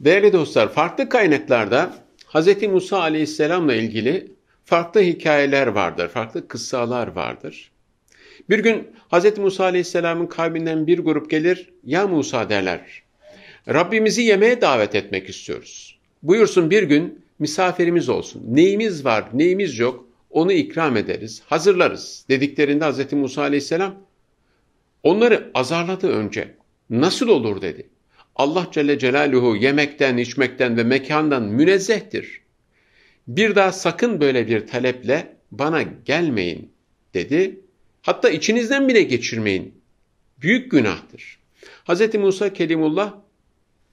Değerli dostlar, farklı kaynaklarda Hz. Musa aleyhisselamla ilgili farklı hikayeler vardır, farklı kıssalar vardır. Bir gün Hz. Musa aleyhisselamın kavminden bir grup gelir, ya Musa derler, Rabbimizi yemeğe davet etmek istiyoruz. Buyursun bir gün misafirimiz olsun, neyimiz var, neyimiz yok, onu ikram ederiz, hazırlarız dediklerinde Hz. Musa aleyhisselam onları azarladı önce. Nasıl olur dedi. Allah Celle Celaluhu yemekten, içmekten ve mekandan münezzehtir. Bir daha sakın böyle bir taleple bana gelmeyin dedi. Hatta içinizden bile geçirmeyin. Büyük günahtır. Hz. Musa Kelimullah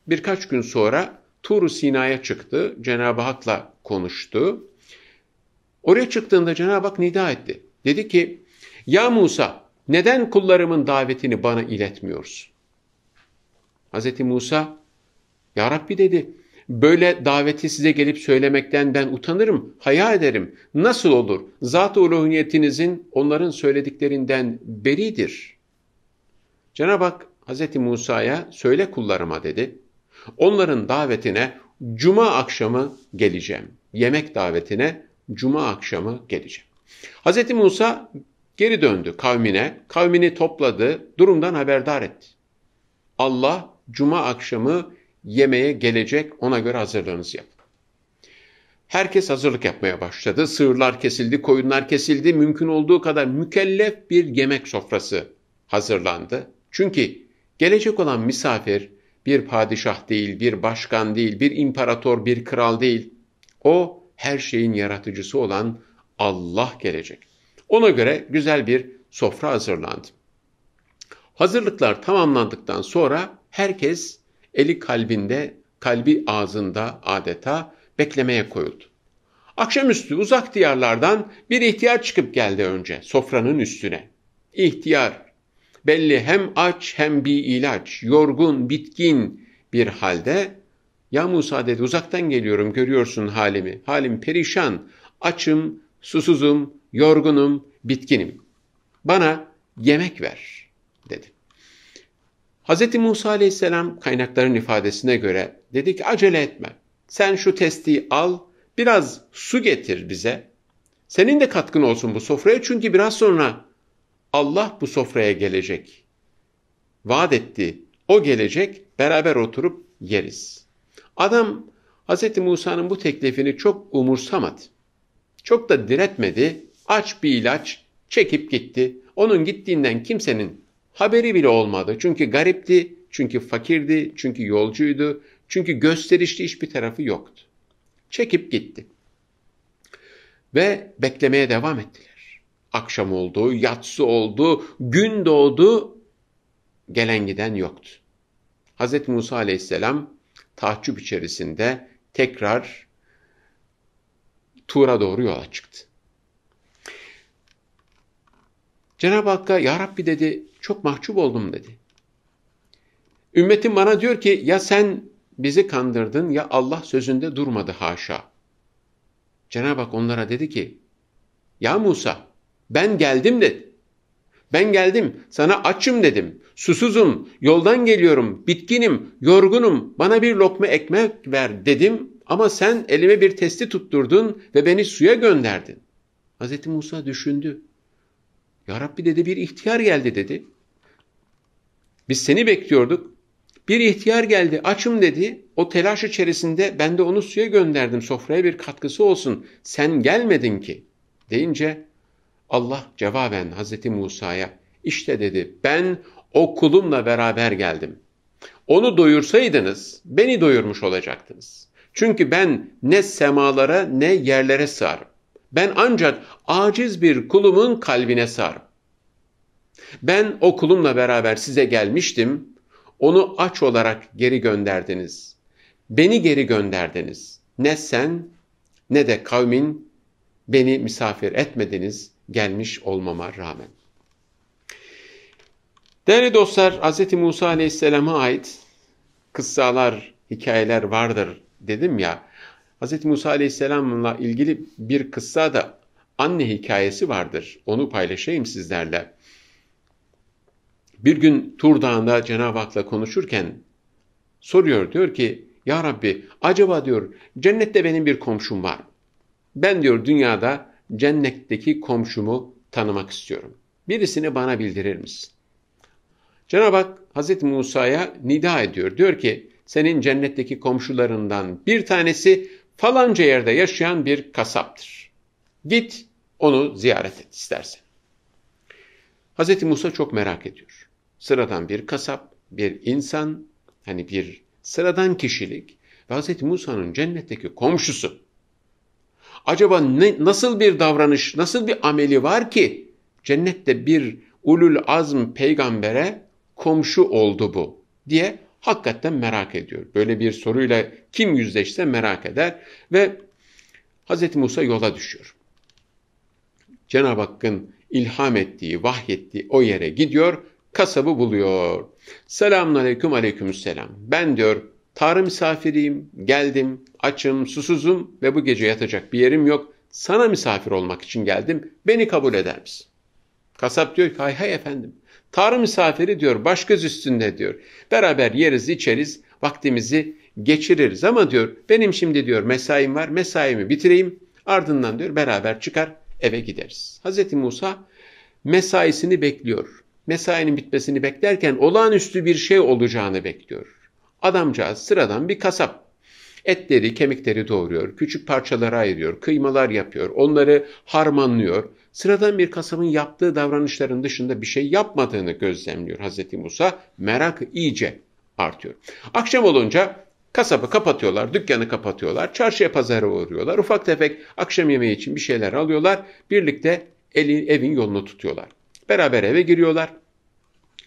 birkaç gün sonra tur Sina'ya çıktı. Cenab-ı Hak'la konuştu. Oraya çıktığında Cenab-ı Hak nida etti. Dedi ki, Ya Musa neden kullarımın davetini bana iletmiyorsun? Hz. Musa, Ya Rabbi dedi, böyle daveti size gelip söylemekten ben utanırım, hayal ederim. Nasıl olur? Zat-ı uluhiyetinizin onların söylediklerinden beridir. Cenab-ı Hak Hz. Musa'ya söyle kullarıma dedi. Onların davetine cuma akşamı geleceğim. Yemek davetine cuma akşamı geleceğim. Hz. Musa geri döndü kavmine, kavmini topladı, durumdan haberdar etti. Allah cuma akşamı yemeğe gelecek ona göre hazırlığınızı yapın. Herkes hazırlık yapmaya başladı. Sığırlar kesildi, koyunlar kesildi. Mümkün olduğu kadar mükellef bir yemek sofrası hazırlandı. Çünkü gelecek olan misafir bir padişah değil, bir başkan değil, bir imparator, bir kral değil. O her şeyin yaratıcısı olan Allah gelecek. Ona göre güzel bir sofra hazırlandı. Hazırlıklar tamamlandıktan sonra herkes eli kalbinde, kalbi ağzında adeta beklemeye koyuldu. Akşamüstü uzak diyarlardan bir ihtiyar çıkıp geldi önce sofranın üstüne. İhtiyar, belli hem aç hem bir ilaç, yorgun, bitkin bir halde. Ya Musa dedi uzaktan geliyorum görüyorsun halimi, halim perişan, açım, susuzum, yorgunum, bitkinim. Bana yemek ver dedi. Hz. Musa aleyhisselam kaynakların ifadesine göre dedi ki acele etme. Sen şu testiyi al, biraz su getir bize. Senin de katkın olsun bu sofraya çünkü biraz sonra Allah bu sofraya gelecek. Vaat etti. O gelecek, beraber oturup yeriz. Adam Hz. Musa'nın bu teklifini çok umursamadı. Çok da diretmedi. Aç bir ilaç çekip gitti. Onun gittiğinden kimsenin Haberi bile olmadı. Çünkü garipti, çünkü fakirdi, çünkü yolcuydu, çünkü gösterişli hiçbir tarafı yoktu. Çekip gitti. Ve beklemeye devam ettiler. Akşam oldu, yatsı oldu, gün doğdu, gelen giden yoktu. Hz. Musa aleyhisselam tahcup içerisinde tekrar Tur'a doğru yola çıktı. Cenab-ı Hakk'a Ya Rabbi dedi çok mahcup oldum dedi. Ümmetim bana diyor ki ya sen bizi kandırdın ya Allah sözünde durmadı haşa. Cenab-ı Hak onlara dedi ki ya Musa ben geldim dedi. Ben geldim sana açım dedim. Susuzum yoldan geliyorum bitkinim yorgunum bana bir lokma ekmek ver dedim ama sen elime bir testi tutturdun ve beni suya gönderdin. Hazreti Musa düşündü. Ya Rabbi dedi bir ihtiyar geldi dedi. Biz seni bekliyorduk. Bir ihtiyar geldi, açım dedi. O telaş içerisinde ben de onu suya gönderdim. Sofraya bir katkısı olsun. Sen gelmedin ki. Deyince Allah cevaben Hazreti Musa'ya işte dedi ben o kulumla beraber geldim. Onu doyursaydınız beni doyurmuş olacaktınız. Çünkü ben ne semalara ne yerlere sığarım. Ben ancak aciz bir kulumun kalbine sığarım. Ben okulumla beraber size gelmiştim. Onu aç olarak geri gönderdiniz. Beni geri gönderdiniz. Ne sen ne de kavmin beni misafir etmediniz gelmiş olmama rağmen. Değerli dostlar, Hz. Musa Aleyhisselam'a ait kıssalar, hikayeler vardır dedim ya. Hz. Musa Aleyhisselam'la ilgili bir kıssa da anne hikayesi vardır. Onu paylaşayım sizlerle. Bir gün Tur Dağı'nda Cenab-ı Hak'la konuşurken soruyor diyor ki ya Rabbi acaba diyor cennette benim bir komşum var. Ben diyor dünyada cennetteki komşumu tanımak istiyorum. Birisini bana bildirir misin? Cenab-ı Hak Hazreti Musa'ya nida ediyor. Diyor ki senin cennetteki komşularından bir tanesi falanca yerde yaşayan bir kasaptır. Git onu ziyaret et istersen. Hazreti Musa çok merak ediyor sıradan bir kasap, bir insan, hani bir sıradan kişilik ve Hz. Musa'nın cennetteki komşusu. Acaba ne, nasıl bir davranış, nasıl bir ameli var ki cennette bir ulul azm peygambere komşu oldu bu diye hakikaten merak ediyor. Böyle bir soruyla kim yüzleşse merak eder ve Hz. Musa yola düşüyor. Cenab-ı Hakk'ın ilham ettiği, vahyettiği o yere gidiyor kasabı buluyor. Selamun aleyküm aleyküm selam. Ben diyor Tanrı misafiriyim, geldim, açım, susuzum ve bu gece yatacak bir yerim yok. Sana misafir olmak için geldim, beni kabul eder misin? Kasap diyor ki hay hay efendim. Tanrı misafiri diyor, baş göz üstünde diyor. Beraber yeriz, içeriz, vaktimizi geçiririz ama diyor benim şimdi diyor mesaim var, mesaimi bitireyim. Ardından diyor beraber çıkar eve gideriz. Hz. Musa mesaisini bekliyor mesainin bitmesini beklerken olağanüstü bir şey olacağını bekliyor. Adamcağız sıradan bir kasap. Etleri, kemikleri doğruyor, küçük parçalara ayırıyor, kıymalar yapıyor, onları harmanlıyor. Sıradan bir kasabın yaptığı davranışların dışında bir şey yapmadığını gözlemliyor Hz. Musa. Merak iyice artıyor. Akşam olunca kasabı kapatıyorlar, dükkanı kapatıyorlar, çarşıya pazara uğruyorlar. Ufak tefek akşam yemeği için bir şeyler alıyorlar. Birlikte eli, evin yolunu tutuyorlar. Beraber eve giriyorlar.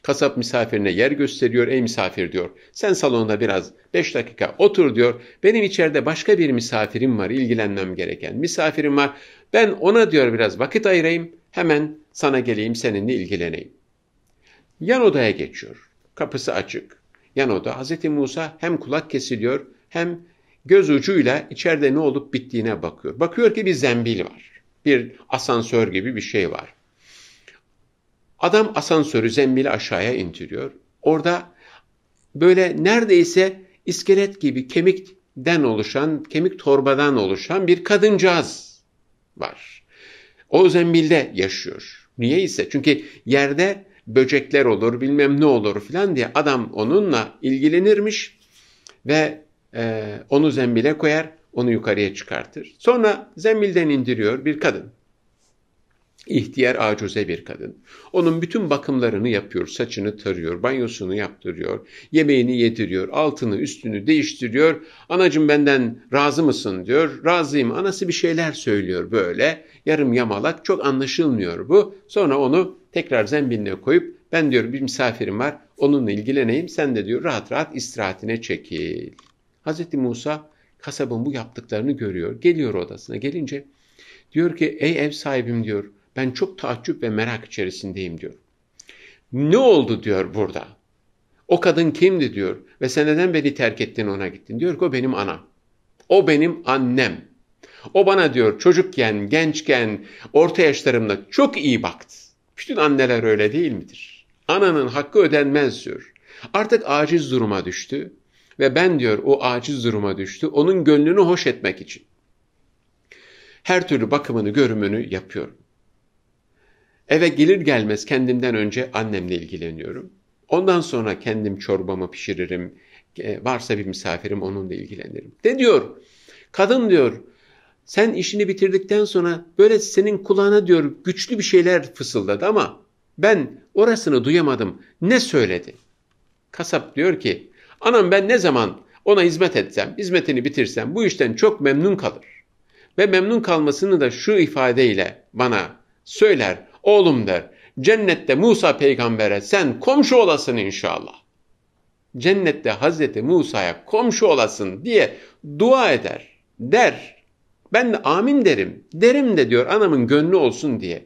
Kasap misafirine yer gösteriyor. Ey misafir diyor. Sen salonda biraz 5 dakika otur diyor. Benim içeride başka bir misafirim var. ilgilenmem gereken misafirim var. Ben ona diyor biraz vakit ayırayım. Hemen sana geleyim seninle ilgileneyim. Yan odaya geçiyor. Kapısı açık. Yan oda Hz. Musa hem kulak kesiliyor hem göz ucuyla içeride ne olup bittiğine bakıyor. Bakıyor ki bir zembil var. Bir asansör gibi bir şey var. Adam asansörü zemmili aşağıya indiriyor. Orada böyle neredeyse iskelet gibi kemikten oluşan, kemik torbadan oluşan bir kadıncağız var. O zembilde yaşıyor. Niye ise? Çünkü yerde böcekler olur, bilmem ne olur filan diye adam onunla ilgilenirmiş ve e, onu zembile koyar, onu yukarıya çıkartır. Sonra zembilden indiriyor bir kadın. İhtiyar acuze bir kadın. Onun bütün bakımlarını yapıyor, saçını tarıyor, banyosunu yaptırıyor, yemeğini yediriyor, altını üstünü değiştiriyor. Anacım benden razı mısın diyor, razıyım. Anası bir şeyler söylüyor böyle, yarım yamalak, çok anlaşılmıyor bu. Sonra onu tekrar zembinle koyup ben diyor bir misafirim var, onunla ilgileneyim, sen de diyor rahat rahat istirahatine çekil. Hazreti Musa kasabın bu yaptıklarını görüyor, geliyor odasına gelince diyor ki ey ev sahibim diyor, ben çok taaccüp ve merak içerisindeyim diyor. Ne oldu diyor burada. O kadın kimdi diyor ve sen neden beni terk ettin ona gittin diyor ki o benim ana. O benim annem. O bana diyor çocukken, gençken, orta yaşlarımda çok iyi baktı. Bütün anneler öyle değil midir? Ananın hakkı ödenmez diyor. Artık aciz duruma düştü ve ben diyor o aciz duruma düştü onun gönlünü hoş etmek için. Her türlü bakımını, görümünü yapıyorum. Eve gelir gelmez kendimden önce annemle ilgileniyorum. Ondan sonra kendim çorbamı pişiririm. E, varsa bir misafirim onunla ilgilenirim. De diyor, kadın diyor, sen işini bitirdikten sonra böyle senin kulağına diyor güçlü bir şeyler fısıldadı ama ben orasını duyamadım. Ne söyledi? Kasap diyor ki, anam ben ne zaman ona hizmet etsem, hizmetini bitirsem bu işten çok memnun kalır. Ve memnun kalmasını da şu ifadeyle bana söyler. Oğlum der, cennette Musa peygambere sen komşu olasın inşallah. Cennette Hazreti Musa'ya komşu olasın diye dua eder, der. Ben de amin derim, derim de diyor anamın gönlü olsun diye.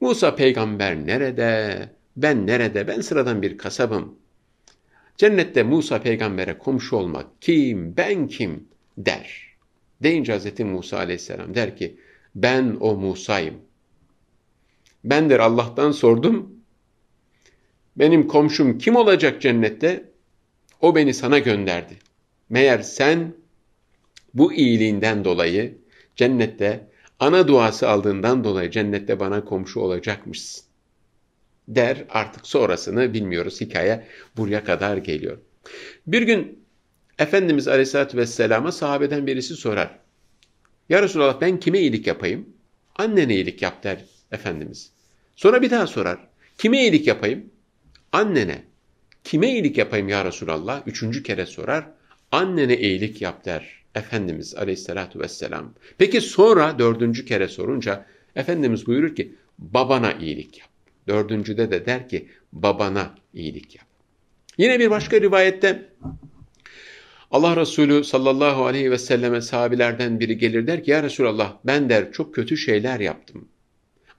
Musa peygamber nerede, ben nerede, ben sıradan bir kasabım. Cennette Musa peygambere komşu olmak kim, ben kim der. Deyince Hazreti Musa aleyhisselam der ki ben o Musa'yım.'' Ben der Allah'tan sordum. Benim komşum kim olacak cennette? O beni sana gönderdi. Meğer sen bu iyiliğinden dolayı cennette ana duası aldığından dolayı cennette bana komşu olacakmışsın der artık sonrasını bilmiyoruz. Hikaye buraya kadar geliyor. Bir gün Efendimiz Aleyhisselatü Vesselam'a sahabeden birisi sorar. Ya Resulallah ben kime iyilik yapayım? Annene iyilik yap der Efendimiz. Sonra bir daha sorar. Kime iyilik yapayım? Annene. Kime iyilik yapayım ya Resulallah? Üçüncü kere sorar. Annene iyilik yap der. Efendimiz aleyhissalatu vesselam. Peki sonra dördüncü kere sorunca Efendimiz buyurur ki babana iyilik yap. Dördüncüde de der ki babana iyilik yap. Yine bir başka rivayette Allah Resulü sallallahu aleyhi ve selleme sahabilerden biri gelir der ki ya Resulallah ben der çok kötü şeyler yaptım.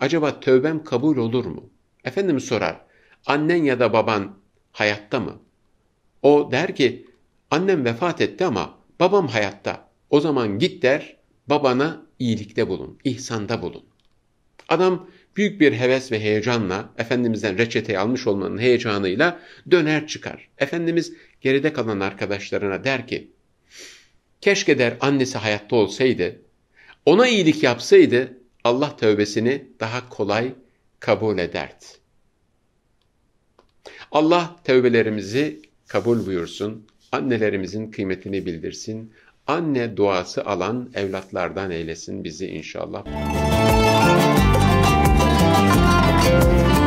Acaba tövbem kabul olur mu? Efendim sorar. Annen ya da baban hayatta mı? O der ki annem vefat etti ama babam hayatta. O zaman git der babana iyilikte bulun, ihsanda bulun. Adam büyük bir heves ve heyecanla Efendimiz'den reçeteyi almış olmanın heyecanıyla döner çıkar. Efendimiz geride kalan arkadaşlarına der ki keşke der annesi hayatta olsaydı, ona iyilik yapsaydı Allah tövbesini daha kolay kabul ederdi. Allah tevbelerimizi kabul buyursun, annelerimizin kıymetini bildirsin, anne duası alan evlatlardan eylesin bizi inşallah. Müzik